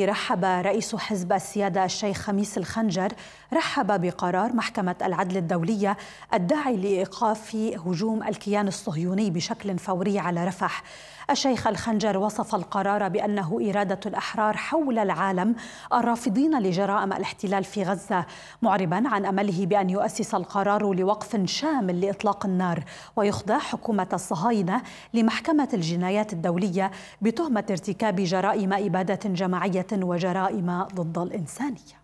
رحب رئيس حزب السيادة الشيخ خميس الخنجر رحب بقرار محكمة العدل الدولية الداعي لإيقاف هجوم الكيان الصهيوني بشكل فوري على رفح الشيخ الخنجر وصف القرار بأنه إرادة الأحرار حول العالم الرافضين لجرائم الاحتلال في غزة معربا عن أمله بأن يؤسس القرار لوقف شامل لإطلاق النار ويخضع حكومة الصهاينة لمحكمة الجنايات الدولية بتهمة ارتكاب جرائم إبادة جماعية وجرائم ضد الإنسانية